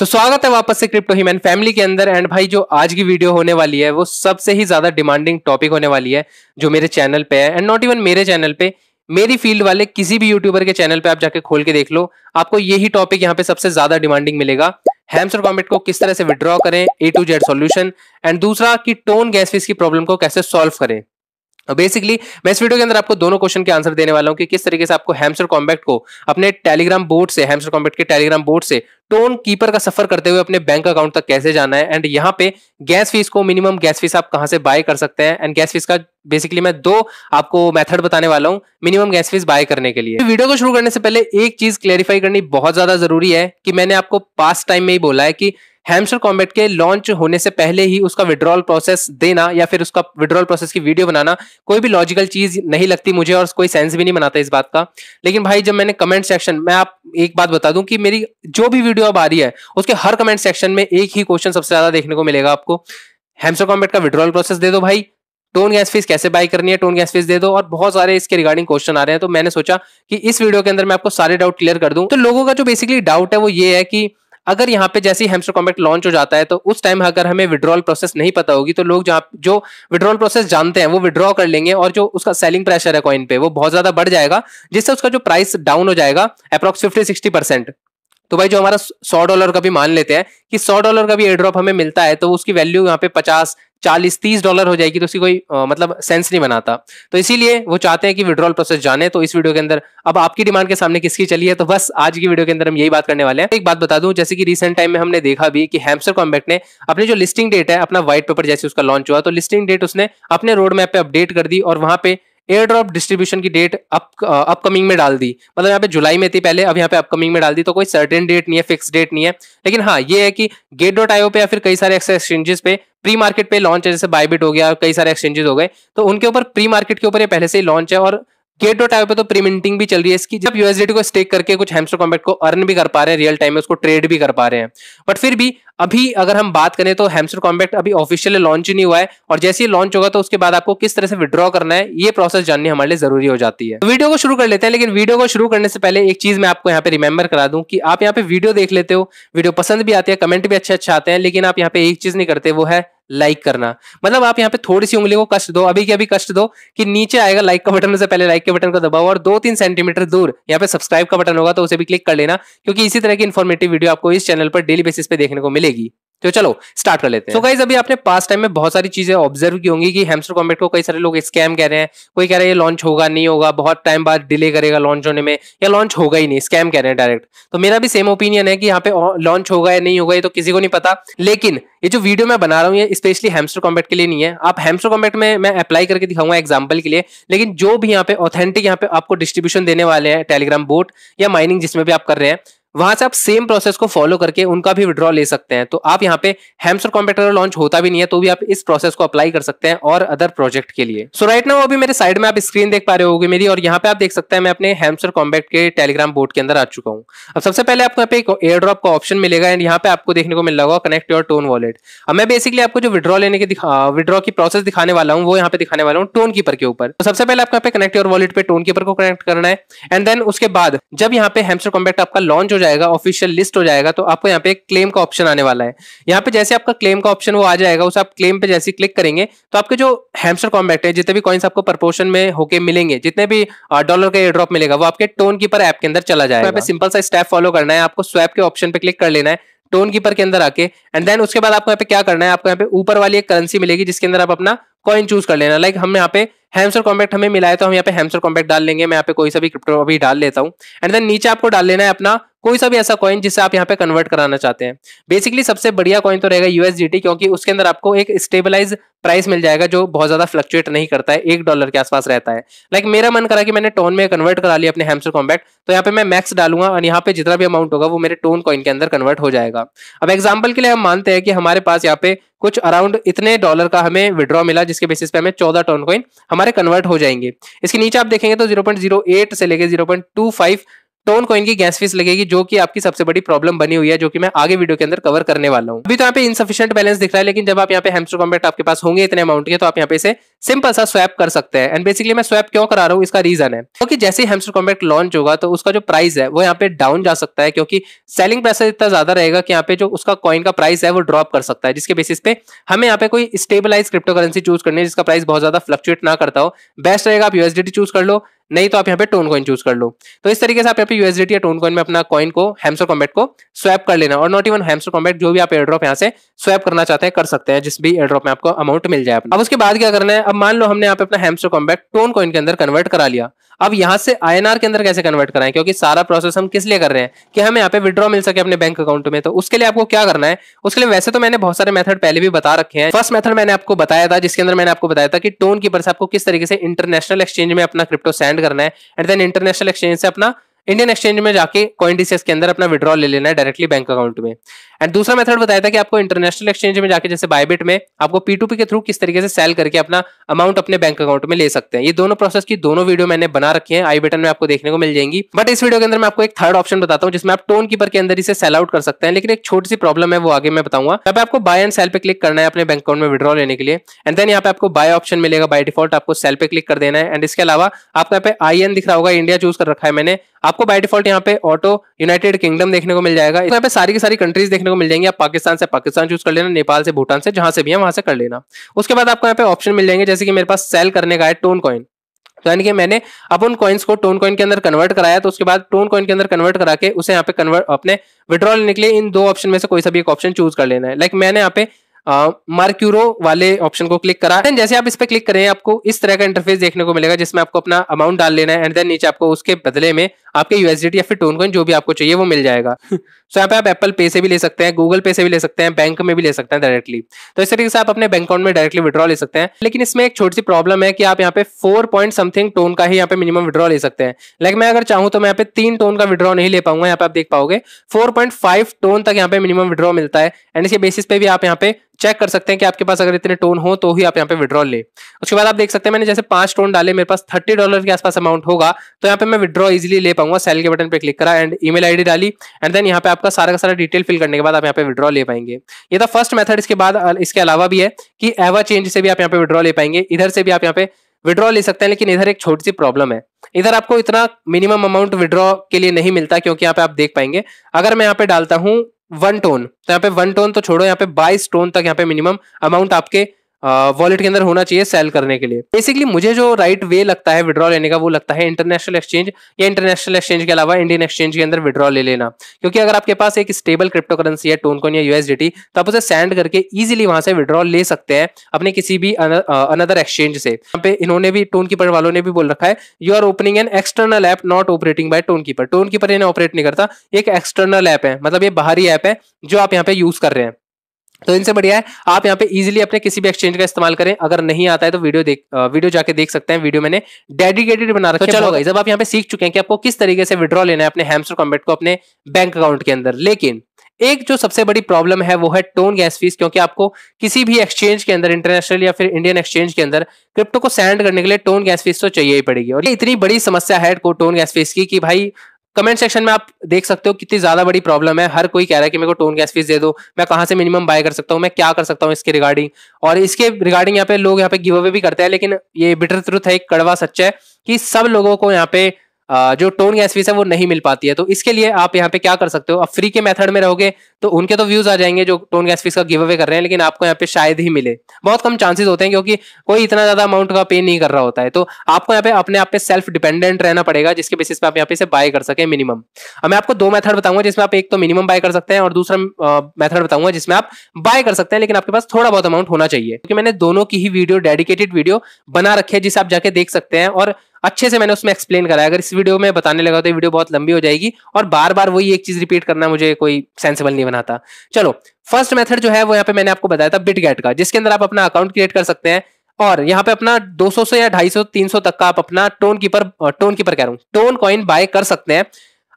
तो so, स्वागत है वापस से क्रिप्टो ह्यूमन फैमिली के अंदर एंड भाई जो आज की वीडियो होने वाली है वो सबसे ही ज्यादा डिमांडिंग टॉपिक होने वाली है जो मेरे चैनल पे है एंड नॉट इवन मेरे चैनल पे मेरी फील्ड वाले किसी भी यूट्यूबर के चैनल पे आप जाके खोल के देख लो आपको यही टॉपिक यहाँ पे सबसे ज्यादा डिमांडिंग मिलेगा हेम्सर कॉमेट को किस तरह से विड्रॉ करें A to Z solution and दूसरा की टोन गैस फीस की प्रॉब्लम को कैसे सोल्व करें बेसिकली uh, मैं इस वीडियो के अंदर आपको दोनों क्वेश्चन के आंसर देने वाला हूं कि किस तरीके से आपको हैमस्टर कॉम्बैक्ट को अपने टेलीग्राम बोर्ड से हैमस्टर कॉम्बैक्ट के टेलीग्राम बोर्ड से टोन कीपर का सफर करते हुए अपने बैंक अकाउंट तक कैसे जाना है एंड यहाँ पे गैस फीस को मिनिमम गैस फीस आप कहाँ से बाय कर सकते हैं एंड गैस फीस का बेसिकली मैं दो आपको मेथड बताने वाला हूँ मिनिमम गैस फीस बाय करने के लिए वीडियो तो को शुरू करने से पहले एक चीज क्लैरिफाई करनी बहुत ज्यादा जरूरी है कि मैंने आपको पास्ट टाइम में ही बोला है कि हैमसर कॉम्बैट के लॉन्च होने से पहले ही उसका विड्रॉल प्रोसेस देना या फिर उसका विड्रॉल प्रोसेस की वीडियो बनाना कोई भी लॉजिकल चीज नहीं लगती मुझे और कोई सेंस भी नहीं बनाता इस बात का लेकिन भाई जब मैंने कमेंट सेक्शन मैं आप एक बात बता दूं कि मेरी जो भी वीडियो अब आ रही है उसके हर कमेंट सेक्शन में एक ही क्वेश्चन सबसे ज्यादा देखने को मिलेगा आपको हेमसर कॉम्बेट का विड्रॉल प्रोसेस दे दो भाई टोन गैस फीस कैसे बाय करनी है टोन गैस फीस दे दो और बहुत सारे इसके रिगार्डिंग क्वेश्चन आ रहे हैं तो मैंने सोचा कि इस वीडियो के अंदर मैं आपको सारे डाउट क्लियर कर दूं तो लोगों का जो बेसिकली डाउट है वो ये है कि अगर यहाँ पे जैसे हेमस्टर कॉम्पैक्ट लॉन्च हो जाता है तो उस टाइम अगर हमें विड्रॉल प्रोसेस नहीं पता होगी तो लोग जहाँ जो विड्रॉल प्रोसेस जानते हैं वो विड्रॉ कर लेंगे और जो उसका सेलिंग प्रेशर है कॉइन पे वो बहुत ज्यादा बढ़ जाएगा जिससे उसका जो प्राइस डाउन हो जाएगा अप्रॉक्स फिफ्टी सिक्सटी परसेंट तो भाई जो हमारा सौ डॉलर का भी मान लेते हैं कि सौ डॉलर का भी एयर ड्रॉप हमें मिलता है तो उसकी वैल्यू यहाँ पे पचास चालीस तीस डॉलर हो जाएगी तो उसकी कोई आ, मतलब सेंस नहीं बनाता तो इसीलिए वो चाहते हैं कि विड्रॉल प्रोसेस जाने तो इस वीडियो के अंदर अब आपकी डिमांड के सामने किसकी चली है तो बस आज की वीडियो के अंदर हम यही बात करने वाले हैं एक बात बता दूं जैसे कि रिसेंट टाइम में हमने देखा भी कि हेम्सर कॉम्बैक्ट ने अपनी जो लिस्टिंग डेट है अपना व्हाइट पेपर जैसे उसका लॉन्च हुआ तो लिस्टिंग डेट उसने अपने रोड मैप पर अपडेट कर दी और वहां पे एयर ड्रॉप डिस्ट्रीब्यूशन की डेट अप अपकमिंग में डाल दी मतलब यहाँ पे जुलाई में थी पहले अब यहाँ पे अपकमिंग में डाल दी तो कोई सर्टेन डेट नहीं है फिक्स डेट नहीं है लेकिन हाँ ये है कि गेट डॉट आईओ पे या फिर कई सारे एक्सचेंजेस पे प्री मार्केट पे लॉन्च है जैसे बायबिट हो गया कई सारे एक्सचेंजेस हो गए तो उनके ऊपर प्री मार्केट के ऊपर ये पहले से ही लॉन्च है और केटो टाइप पे तो प्रीमिंटिंग भी चल रही है इसकी जब यूएसडी को स्टेक करके कुछ हैमस्टर कॉम्पैक्ट को अर्न भी कर पा रहे हैं रियल टाइम में उसको ट्रेड भी कर पा रहे हैं बट फिर भी अभी अगर हम बात करें तो हैमस्टर कॉम्पैक्ट अभी ऑफिशियली लॉन्च ही नहीं हुआ है और जैसे ही लॉन्च होगा तो उसके बाद आपको किस तरह से विड्रॉ करना है ये प्रोसेस जाननी हमारे लिए जरूरी हो जाती है तो वीडियो को शुरू कर लेते हैं लेकिन वीडियो को शुरू करने से पहले एक चीज मैं आपको यहाँ पे रिमेंबर करा दूँ कि आप यहाँ पे वीडियो देख लेते हो वीडियो पसंद भी आती है कमेंट भी अच्छे अच्छे आते हैं लेकिन आप यहाँ पे एक चीज नहीं करते वो है लाइक करना मतलब आप यहाँ पे थोड़ी सी उंगली को कष्ट दो अभी के अभी कष्ट दो कि नीचे आएगा लाइक का बटन उससे पहले लाइक के बटन को दबाओ और दो तीन सेंटीमीटर दूर यहाँ पे सब्सक्राइब का बटन होगा तो उसे भी क्लिक कर लेना क्योंकि इसी तरह की इन्फॉर्मेटिव वीडियो आपको इस चैनल पर डेली बेसिस पे देखने को मिलेगी तो चलो स्टार्ट कर लेते हैं so गाइज अभी आपने पास टाइम में बहुत सारी चीजें ऑब्जर्व की होंगी कि हेमस्टर कॉम्बेट को कई सारे लोग स्कैम कह रहे हैं कोई कह रहा है ये लॉन्च होगा नहीं होगा बहुत टाइम बाद डिले करेगा लॉन्च होने में या लॉन्च होगा ही नहीं स्कैम कह रहे हैं डायरेक्ट तो मेरा भी सेम ओपिनियन है कि यहाँ पे लॉन्च होगा या नहीं होगा ये तो किसी को नहीं पता लेकिन ये जो वीडियो मैं बना रहा हूँ ये स्पेशली हेमस्टर कॉम्बेट के लिए नहीं है आप हेमस्टर कॉम्बेट में मैं अप्लाई करके दिखाऊंगा एग्जाम्पल के लिए लेकिन जो भी यहाँ पे ऑथेंटिक यहाँ पे आपको डिस्ट्रीब्यूशन देने वाले हैं टेलीग्राम बोट या माइनिंग जिसमें भी आप कर रहे हैं वहां से आप सेम प्रोसेस को फॉलो करके उनका भी विड्रॉ ले सकते हैं तो आप यहाँ पे हेम्सर कॉम्पेटर लॉन्च होता भी नहीं है तो भी आप इस प्रोसेस को अप्लाई कर सकते हैं और अदर प्रोजेक्ट के लिए सो राइट नाउ अभी मेरे साइड में आप स्क्रीन देख पा रहे होगी मेरी और यहाँ पे आप देख सकते हैं मैं अपने हेम्सर कॉम्बैक्ट के टेलीग्राम बोर्ड के अंदर आ चुका हूँ अब सबसे पहले आपको यहाँ पे एक एयर ड्रॉप का ऑप्शन मिलेगा एंड यहाँ पे आपको देखने को मिल होगा कनेक्ट योर टोन वॉलेट अब मैं बेसिकली आपको जो विड्रॉ लेने की विड्रॉ की प्रोसेस दिखाने वाला हूँ वो यहाँ पे दिखाने वाला हूँ टोन कीपर के ऊपर तो सबसे पहले आपको यहाँ पे कनेक्ट योर वॉलेट पे टोन कीपर को कनेक्ट करना है एंड देन उसके बाद जब यहाँ पे हेम्सर कॉम्बैक्ट आपका लॉन्च जाएगा ऑफिशियल लिस्ट हो जाएगा तो आपको यहाँ पे क्लेम का ऑप्शन आने वाला है यहाँ पे जैसे आपका क्लेम का ऑप्शन वो आ जाएगा उस आप क्लेम पे जैसे क्लिक करेंगे तो आपके जो हैमस्टर कॉम्बैक्ट है जितने भी कॉइन्स आपको प्रपोर्शन में होके मिलेंगे जितने भी डॉलर का एयर ड्रॉप मिलेगा वो आपके टोन कीपर ऐप के अंदर चला जाएगा तो यहाँ पे सिंपल सा स्टेप फॉलो करना है आपको स्वैप के ऑप्शन पे क्लिक कर लेना है टोन कीपर के अंदर आके एंड देन उसके बाद आपको यहाँ पे क्या करना है आपको यहाँ पे ऊपर वाली एक करेंसी मिलेगी जिसके अंदर आप अपना कॉइन चूज कर लेना लाइक हम यहाँ पे हैमस्टर कॉम्पैक्ट हमें मिला है तो हम यहाँ पे हैमस्टर कॉम्पैक्ट डाल लेंगे मैं यहाँ पे कोई सा भी क्रिप्टो अभी डाल लेता हूँ एंड देन नीचे आपको डाल लेना है अपना कोई सा भी ऐसा कॉइन जिसे आप यहाँ पे कन्वर्ट कराना चाहते हैं बेसिकली सबसे बढ़िया कॉइन तो रहेगा यूएसडीटी क्योंकि उसके अंदर आपको एक स्टेबलाइज प्राइस मिल जाएगा जो बहुत ज्यादा फ्लक्चुएट नहीं करता है एक डॉलर के आसपास रहता है लाइक like, मेरा मन करा कि मैंने टोन में कन्वर्ट करा लिया अपने हेमसर कॉम्बैट तो यहाँ पे मैं मैक्स डालूंगा और यहाँ पे जितना भी अमाउंट होगा वो मेरे टोन कॉइन के अंदर कन्वर्ट हो जाएगा अब एग्जाम्पल के लिए हम मानते हैं कि हमारे पास यहाँ पे कुछ अराउंड इतने डॉलर का हमें विड्रॉ मिला जिसके बेसिस पे हमें चौदह टोन कॉइन हमारे कन्वर्ट हो जाएंगे इसके नीचे आप देखेंगे तो जीरो एट से लेकर zero point two five Ton coin की गैस फीस लगेगी जो कि आपकी सबसे बड़ी प्रॉब्लम बनी हुई है जो कि मैं आगे वीडियो के अंदर कवर करने वाला हूँ अभी तो यहाँ पे इनसफिशियंट बैलेंस दिख रहा है लेकिन जब आप यहाँ पे हेमस्टर कॉम्बैट आपके पास होंगे इतने अमाउंट के तो आप यहाँ पे इसे सिंपल सा स्वैप कर सकते हैं एंड बेसिकली मैं स्वैप क्यों करा रहा हूँ इसका रीजन है क्योंकि तो जैसे ही हेमस्टर लॉन्च होगा तो उसका जो प्राइस है वो यहाँ पे डाउन जा सकता है क्योंकि सेलिंग प्राइस इतना ज्यादा रहेगा कि यहाँ पे जो उसका कॉइन का प्राइस है वो ड्रॉप कर सकता है जिसके बेसिस पे हमें यहाँ पे कोई स्टेबलाइज क्रिप्टो करेंसी चूज करनी है जिसका प्राइस बहुत ज्यादा फ्लक्चुएट ना करता हो बेस्ट रहेगा आप यूएसडीटी चूज कर लो नहीं तो आप यहाँ पे टोन कॉइन चूज कर लो तो इस तरीके से आप यहाँ पे यूएसडी या टोन कॉइन में अपना कॉइन को हेम्सर कॉम्बैट को स्वैप कर लेना और नॉट इवन हेम्सर कॉम्बैट जो भी आप एयरड्रॉप यहाँ से स्वैप करना चाहते हैं कर सकते हैं जिस भी एड्रॉप में आपको अमाउंट मिल जाए अब उसके बाद क्या करना है अब मान लो हमने यहाँ पे अपना हेम्सर कॉम्बैट टोन कॉइन के अंदर कन्वर्ट करा लिया अब यहाँ से आई के अंदर कैसे कन्वर्ट कराएं क्योंकि सारा प्रोसेस हम किस लिए कर रहे हैं कि हमें यहाँ पे विड्रॉ मिल सके अपने बैंक अकाउंट में तो उसके लिए आपको क्या करना है उसके लिए वैसे तो मैंने बहुत सारे मेथड पहले भी बता रखे हैं फर्स्ट मेथड मैंने आपको बताया था जिसके अंदर मैंने आपको बताया था कि टोन कीपर से आपको किस तरीके से इंटरनेशनल एक्सचेंज में अपना क्रिप्टो सेंड सेंड करना है एंड देन इंटरनेशनल एक्सचेंज से अपना इंडियन एक्सचेंज में जाके कॉइन के अंदर अपना विड्रॉ ले लेना है डायरेक्टली बैंक अकाउंट में एंड दूसरा मेथड बताया था कि आपको इंटरनेशनल एक्सचेंज में जाके जैसे बायबिट में आपको पीटूपी के थ्रू किस तरीके से सेल करके अपना अमाउंट अपने बैंक अकाउंट में ले सकते हैं ये दोनों प्रोसेस की दोनों वीडियो मैंने बना रखी है आई बटन में आपको देखने को मिल जाएंगी बट इस वीडियो के अंदर मैं आपको एक थर्ड ऑप्शन बताता हूँ जिसमें आप टोन कीपर के अंदर इसे सेल आउट कर सकते हैं लेकिन एक छोटी सी प्रॉब्लम है वो आगे मैं बताऊंगा यहाँ पे आपको बाय एंड सेल पे क्लिक करना है अपने बैंक अकाउंट में विड्रॉ लेने के लिए एंड देन यहाँ पे आपको बाय ऑप्शन मिलेगा बाय डिफॉल्ट आपको सेल पे क्लिक कर देना है एंड इसके अलावा आपको यहाँ पे आई एन दिख रहा होगा इंडिया चूज कर रखा है मैंने आपको बाय डिफॉल्ट यहाँ पे ऑटो यूनाइटेड किंगडम देखने को मिल जाएगा तो यहाँ पे सारी की सारी कंट्रीज देखने देखने को मिल जाएंगे आप पाकिस्तान से पाकिस्तान चूज कर लेना नेपाल से भूटान से जहां से भी है वहां से कर लेना उसके बाद आपको यहाँ पे ऑप्शन मिल जाएंगे जैसे कि मेरे पास सेल करने का है टोन कॉइन तो यानी कि मैंने अब उन कॉइन्स को टोन कॉइन के अंदर कन्वर्ट कराया तो उसके बाद टोन कॉइन के अंदर कन्वर्ट करा के उसे यहाँ पे कन्वर्ट अपने विड्रॉ लेने के लिए इन दो ऑप्शन में से कोई सा भी एक ऑप्शन चूज कर लेना है लाइक मैंने यहाँ पे मार्क्यूरो वाले ऑप्शन को क्लिक करा एंड जैसे आप इस पर क्लिक करें आपको इस तरह का इंटरफेस देखने को मिलेगा जिसमें आपको अपना अमाउंट डाल लेना है एंड देन नीचे आपको उसके बदले में आपके यूएसडीटी या फिर टोन कॉइन जो भी आपको चाहिए वो मिल जाएगा सो यहाँ पे आप एप्पल पे से भी ले सकते हैं गूगल पे से भी ले सकते हैं बैंक में भी ले सकते हैं डायरेक्टली तो इस तरीके से आप अपने बैंक अकाउंट में डायरेक्टली विड्रॉ ले सकते हैं लेकिन इसमें एक छोटी सी प्रॉब्लम है कि आप यहाँ पे फोर पॉइंट समथिंग टोन का ही यहाँ पे मिनिमम विड्रॉ ले सकते हैं लाइक मैं अगर चाहूँ तो मैं यहाँ पे तीन टोन का विड्रॉ नहीं ले पाऊंगा यहाँ पे आप देख पाओगे फोर पॉइंट फाइव टोन तक यहाँ पे मिनिमम विड्रॉ मिलता है एंड इसके बेसिस पे भी आप यहाँ पे चेक कर सकते हैं कि आपके पास अगर इतने टोन हो तो ही आप यहाँ पे विड्रॉ ले उसके बाद आप देख सकते हैं मैंने जैसे पांच टोन डाले मेरे पास थर्टी डॉलर के आसपास अमाउंट होगा तो यहाँ पे मैं विड्रॉ इजिली ले पाऊंगा सेल के बटन पे क्लिक करा एंड ईमेल आईडी डाली एंड देन यहाँ पे आपका सारा का सारा डिटेल फिल करने के बाद आप यहाँ पे विड्रॉ ले पाएंगे ये था फर्स्ट मेथड इसके बाद इसके अलावा भी है कि एवर चेंज से भी आप यहाँ पे विड्रॉ ले पाएंगे इधर से भी आप यहाँ पे विड्रॉ ले सकते हैं लेकिन इधर एक छोटी सी प्रॉब्लम है इधर आपको इतना मिनिमम अमाउंट विड्रॉ के लिए नहीं मिलता क्योंकि यहाँ पे आप देख पाएंगे अगर मैं यहाँ पे डालता हूँ वन टोन तो यहाँ पे वन टोन तो छोड़ो यहाँ पे बाईस टोन तक यहाँ पे मिनिमम अमाउंट आपके वॉलेट के अंदर होना चाहिए सेल करने के लिए बेसिकली मुझे जो राइट वे लगता है विड्रॉ लेने का वो लगता है इंटरनेशनल एक्सचेंज या इंटरनेशनल एक्सचेंज के अलावा इंडियन एक्सचेंज के अंदर विड्रॉ ले लेना क्योंकि अगर आपके पास एक स्टेबल क्रिप्टो करेंसी है टोनकोन या यूएसडीटी तो आप उसे सेंड करके इजिली वहां से विड्रॉ ले सकते हैं अपने किसी भी अनदर एक्सचेंज से यहाँ पे इन्होंने भी टोन कीपर वालों ने भी बोल रखा है you are opening an external app not operating by Tonkeeper Tonkeeper इन्हें ऑपरेट नहीं करता एक एक्सटर्नल ऐप है मतलब ये बाहरी ऐप है जो आप यहाँ पे यूज कर रहे हैं तो इनसे बढ़िया है आप यहाँ पे इजीली अपने किसी भी एक्सचेंज का इस्तेमाल करें अगर नहीं आता है तो वीडियो देख वीडियो जाके देख सकते हैं वीडियो मैंने डेडिकेटेड बना रखा तो है तो चलो गाइस आप यहाँ पे सीख चुके हैं कि आपको किस तरीके से विड्रॉ लेना है अपने हैमस्टर कॉम्बेट को अपने बैंक अकाउंट के अंदर लेकिन एक जो सबसे बड़ी प्रॉब्लम है वो है टोन गैस फीस क्योंकि आपको किसी भी एक्सचेंज के अंदर इंटरनेशनल या फिर इंडियन एक्सचेंज के अंदर क्रिप्टो को सेंड करने के लिए टोन गैस फीस तो चाहिए ही पड़ेगी और ये इतनी बड़ी समस्या है टोन गैस फीस की कि भाई कमेंट सेक्शन में आप देख सकते हो कितनी ज्यादा बड़ी प्रॉब्लम है हर कोई कह रहा है कि मेरे को टोन गैस फीस दे दो मैं कहां से मिनिमम बाय कर सकता हूं मैं क्या कर सकता हूं इसके रिगार्डिंग और इसके रिगार्डिंग यहाँ पे लोग यहाँ पे गिव अवे भी करते हैं लेकिन ये बिटर ट्रुथ है एक कड़वा सच्चा है कि सब लोगों को यहाँ पे जो टोन गैस फीस है वो नहीं मिल पाती है तो इसके लिए आप यहाँ पे क्या कर सकते हो अब फ्री के मेथड में रहोगे तो उनके तो व्यूज आ जाएंगे जो टोन गैस फीस का गिव अवे कर रहे हैं लेकिन आपको यहाँ पे शायद ही मिले बहुत कम चांसेस होते हैं क्योंकि कोई इतना ज्यादा अमाउंट का पे नहीं कर रहा होता है तो आपको यहाँ पे अपने आप पे सेल्फ डिपेंडेंट रहना पड़ेगा जिसके बेसिस पे आप यहाँ पे इसे बाय कर सके मिनिमम अब मैं आपको दो मैथड बताऊंगा जिसमें आप एक तो मिनिमम बाय कर सकते हैं और दूसरा मैथड बताऊंगा जिसमें आप बाय कर सकते हैं लेकिन आपके पास थोड़ा बहुत अमाउंट होना चाहिए क्योंकि मैंने दोनों की ही वीडियो डेडिकेटेड वीडियो बना रखी है जिसे आप जाके देख सकते हैं और अच्छे से मैंने उसमें एक्सप्लेन करा अगर इस वीडियो में बताने लगा तो ये वीडियो बहुत लंबी हो जाएगी और बार बार वही एक चीज रिपीट करना मुझे कोई सेंसिबल नहीं बनाता चलो फर्स्ट मेथड जो है वो यहाँ पे मैंने आपको बताया था बिटगेट का जिसके अंदर आप अपना अकाउंट क्रिएट कर सकते हैं और यहाँ पे अपना 200 से या 250 300 तक का आप अपना टोन कीपर टोन कीपर कह रहा हूँ टोन कॉइन बाय कर सकते हैं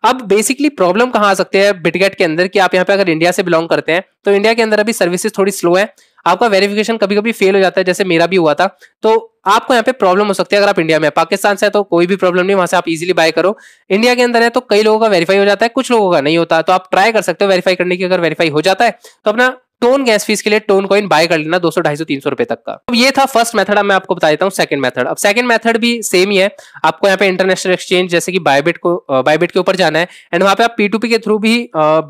अब बेसिकली प्रॉब्लम कहाँ आ सकते हैं बिटगेट के अंदर कि आप यहाँ पे अगर इंडिया से बिलोंग करते हैं तो इंडिया के अंदर अभी सर्विसेज थोड़ी स्लो है आपका वेरिफिकेशन कभी कभी फेल हो जाता है जैसे मेरा भी हुआ था तो आपको यहाँ पे प्रॉब्लम हो सकती है अगर आप इंडिया में पाकिस्तान से है तो कोई भी प्रॉब्लम नहीं वहां से आप इजीली बाय करो इंडिया के अंदर है तो कई लोगों का वेरीफाई हो जाता है कुछ लोगों का नहीं होता तो आप ट्राई कर सकते हो वेरीफाई करने की अगर वेरीफाई हो जाता है तो अपना टोन गैस फीस के लिए टोन कॉइन बाय कर लेना दो सौ ढाई सौ तीन सौ रुपए तक का अब ये था फर्स्ट मेथड मैं आपको बता देता हूँ सेकंड मेथड अब सेकंड मेथड भी सेम ही है आपको यहाँ पे इंटरनेशनल एक्सचेंज जैसे कि बायबिट को बायबिट के ऊपर जाना है एंड वहां पे आप पीटूपी के थ्रू भी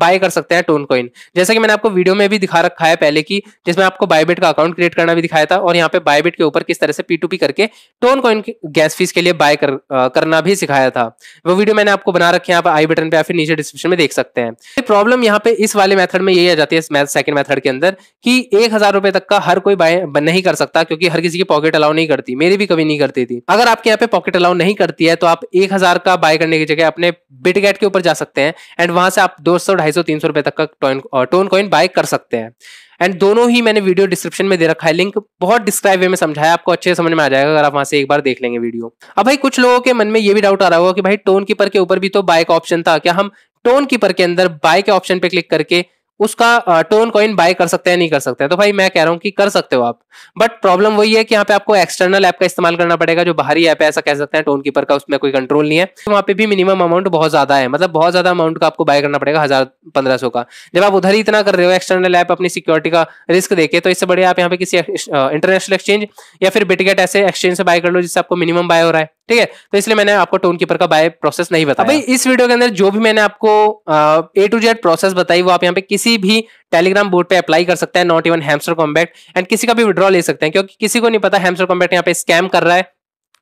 बाय कर सकते हैं टोन कॉइन जैसे कि मैंने आपको वीडियो में भी दिखा रखा है पहले की जिसमें आपको बायबिट का अकाउंट क्रिएट करना भी दिखाया था और यहाँ पे बायबिट के ऊपर किस तरह से पीटूपी करके टोन कॉइन गैस फीस के लिए बाय करना भी सिखाया था वो वीडियो मैंने आपको बना रखी है आई बटन पे या फिर नीचे डिस्क्रिप्शन में देख सकते हैं प्रॉब्लम यहाँ पे इस वाले मेथड में यही आ जाती है सेकंड मेथड के अंदर कि एक हजार रुपए तक का हर कोई बाय नहीं कर सकता क्योंकि हर किसी की पॉकेट अलाउ नहीं करती मेरी भी कभी नहीं करती थी अगर आपके यहाँ पे पॉकेट अलाउ नहीं करती है तो आप एक हजार का बाय करने की जगह अपने बिटगेट के ऊपर जा सकते हैं एंड वहां से आप दो सौ ढाई सौ तीन सौ रुपए तक का टोन टोन कॉइन बाय कर सकते हैं एंड दोनों ही मैंने वीडियो डिस्क्रिप्शन में दे रखा है लिंक बहुत डिस्क्राइब वे में समझाया आपको अच्छे से समझ में आ जाएगा अगर आप वहां से एक बार देख लेंगे वीडियो अब भाई कुछ लोगों के मन में ये भी डाउट आ रहा होगा कि भाई टोन कीपर के ऊपर भी तो बाय का ऑप्शन था क्या हम टोन कीपर के अंदर बाय के ऑप्शन पे क्लिक करके उसका टोन कॉइन बाय कर सकते हैं नहीं कर सकते हैं तो भाई मैं कह रहा हूँ कि कर सकते हो आप बट प्रॉब्लम वही है कि यहाँ पे आपको एक्सटर्नल ऐप का इस्तेमाल करना पड़ेगा जो बाहरी ऐप है ऐसा कह सकते हैं टोन कीपर का उसमें कोई कंट्रोल नहीं है तो वहाँ पे भी मिनिमम अमाउंट बहुत ज्यादा है मतलब बहुत ज्यादा अमाउंट का आपको बाय करना पड़ेगा हजार पंद्रह सौ का जब आप उधर ही इतना कर रहे हो एक्सटर्नल ऐप अपनी सिक्योरिटी का रिस्क देखे तो इससे बढ़िया आप यहाँ पे किसी इंटरनेशनल एक्सचेंज या फिर बिटगेट ऐसे एक्सचेंज से बाय कर लो जिससे आपको मिनिमम बाय हो रहा है ठीक है तो इसलिए मैंने आपको टोन कीपर का बाय प्रोसेस नहीं बताया भाई इस वीडियो के अंदर जो भी मैंने आपको ए टू जेड प्रोसेस बताई वो आप यहाँ पे किसी भी टेलीग्राम बोर्ड पे अप्लाई कर सकते हैं not even Hamster Kombat and किसी का भी विड्रॉ ले सकते हैं क्योंकि किसी को नहीं पता हैमस्टर कॉम्बैक्ट यहाँ पे स्कैम कर रहा है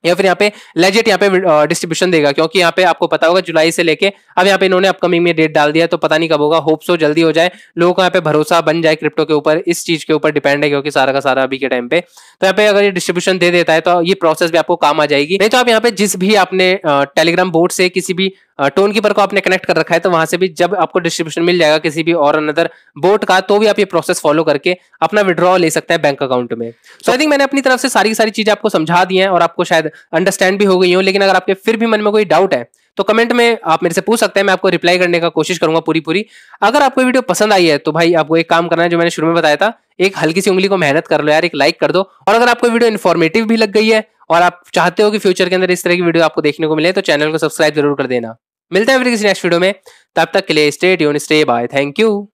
या फिर यहाँ पे लेजेट यहाँ पे डिस्ट्रीब्यूशन uh, देगा क्योंकि यहाँ पे आपको पता होगा जुलाई से लेके अब यहाँ पे इन्होंने अपकमिंग में डेट डाल दिया तो पता नहीं कब होगा होप सो जल्दी हो जाए लोगों का यहाँ पे भरोसा बन जाए क्रिप्टो के ऊपर इस चीज के ऊपर डिपेंड है क्योंकि सारा का सारा अभी के टाइम पे तो यहाँ पे अगर ये डिस्ट्रीब्यूशन दे देता है तो ये प्रोसेस भी आपको काम आ जाएगी नहीं तो आप यहाँ पे जिस भी आपने टेलीग्राम uh, बोर्ड से किसी भी टोन कीपर को आपने कनेक्ट कर रखा है तो वहां से भी जब आपको डिस्ट्रीब्यूशन मिल जाएगा किसी भी और अनदर बोट का तो भी आप ये प्रोसेस फॉलो करके अपना विड्रॉ ले सकते हैं बैंक अकाउंट में सो आई थिंक मैंने अपनी तरफ से सारी सारी चीजें आपको समझा दी हैं और आपको शायद अंडरस्टैंड भी हो गई हो लेकिन अगर आपके फिर भी मन में कोई डाउट है तो कमेंट में आप मेरे से पूछ सकते हैं मैं आपको रिप्लाई करने का कोशिश करूंगा पूरी पूरी अगर आपको वीडियो पसंद आई है तो भाई आपको एक काम करना है जो मैंने शुरू में बताया था एक हल्की सी उंगली को मेहनत कर लो यार एक लाइक कर दो और अगर आपको वीडियो इन्फॉर्मेटिव भी लग गई है और आप चाहते हो कि फ्यूचर के अंदर इस तरह की वीडियो आपको देखने को मिले तो चैनल को सब्सक्राइब जरूर कर देना मिलते हैं फिर किसी नेक्स्ट वीडियो में तब तक के लिए stay tune stay bye thank you